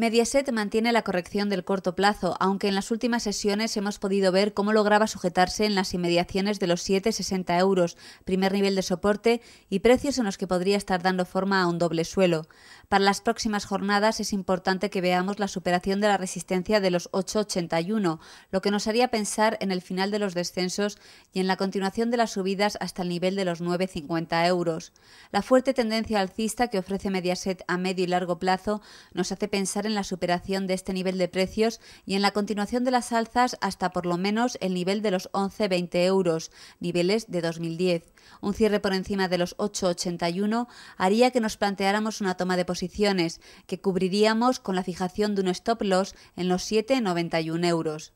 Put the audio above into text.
Mediaset mantiene la corrección del corto plazo, aunque en las últimas sesiones hemos podido ver cómo lograba sujetarse en las inmediaciones de los 7,60 euros, primer nivel de soporte y precios en los que podría estar dando forma a un doble suelo. Para las próximas jornadas es importante que veamos la superación de la resistencia de los 8,81, lo que nos haría pensar en el final de los descensos y en la continuación de las subidas hasta el nivel de los 9,50 euros. La fuerte tendencia alcista que ofrece Mediaset a medio y largo plazo nos hace pensar en la superación de este nivel de precios y en la continuación de las alzas hasta por lo menos el nivel de los 11,20 euros, niveles de 2010. Un cierre por encima de los 8,81 haría que nos planteáramos una toma de que cubriríamos con la fijación de un stop loss en los 7,91 euros.